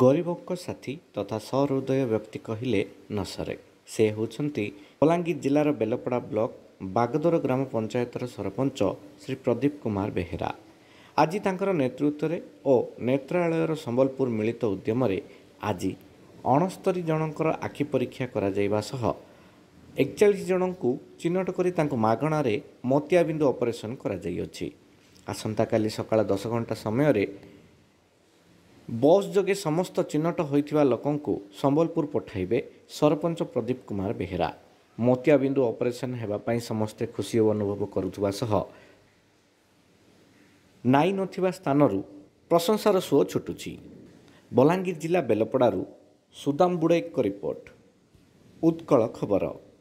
ଗରିବଙ୍କ ସାଥୀ ତଥା ସହୃଦୟ ବ୍ୟକ୍ତି କହିଲେ ନ ସରେ ସେ ହେଉଛନ୍ତି ବଲାଙ୍ଗୀର ଜିଲ୍ଲାର ବେଲପଡ଼ା ବ୍ଲକ ବାଗଦର ଗ୍ରାମ ପଞ୍ଚାୟତର ସରପଞ୍ଚ ଶ୍ରୀ ପ୍ରଦୀପ କୁମାର ବେହେରା ଆଜି ତାଙ୍କର ନେତୃତ୍ୱରେ ଓ ନେତ୍ରାଳୟର ସମ୍ବଲପୁର ମିଳିତ ଉଦ୍ୟମରେ ଆଜି ଅଣସ୍ତରି ଜଣଙ୍କର ଆଖି ପରୀକ୍ଷା କରାଯାଇବା ସହ ଏକଚାଳିଶ ଜଣଙ୍କୁ ଚିହ୍ନଟ କରି ତାଙ୍କୁ ମାଗଣାରେ ମୋତିଆବିନ୍ଦୁ ଅପରେସନ୍ କରାଯାଇଅଛି ଆସନ୍ତାକାଲି ସକାଳ ଦଶ ଘଣ୍ଟା ସମୟରେ ବସ୍ ଯୋଗେ ସମସ୍ତ ଚିହ୍ନଟ ହୋଇଥିବା ଲୋକଙ୍କୁ ସମ୍ବଲପୁର ପଠାଇବେ ସରପଞ୍ଚ ପ୍ରଦୀପ କୁମାର ବେହେରା ମୋତିଆବିନ୍ଦୁ ଅପରେସନ୍ ହେବା ପାଇଁ ସମସ୍ତେ ଖୁସି ଅନୁଭବ କରୁଥିବା ସହ ନାଇ ନଥିବା ସ୍ଥାନରୁ ପ୍ରଶଂସାର ସୁଅ ଛୁଟୁଛି ବଲାଙ୍ଗୀର ଜିଲ୍ଲା ବେଲପଡ଼ାରୁ ସୁଦାମ ବୁଡ଼େଇଙ୍କ ରିପୋର୍ଟ ଉତ୍କଳ ଖବର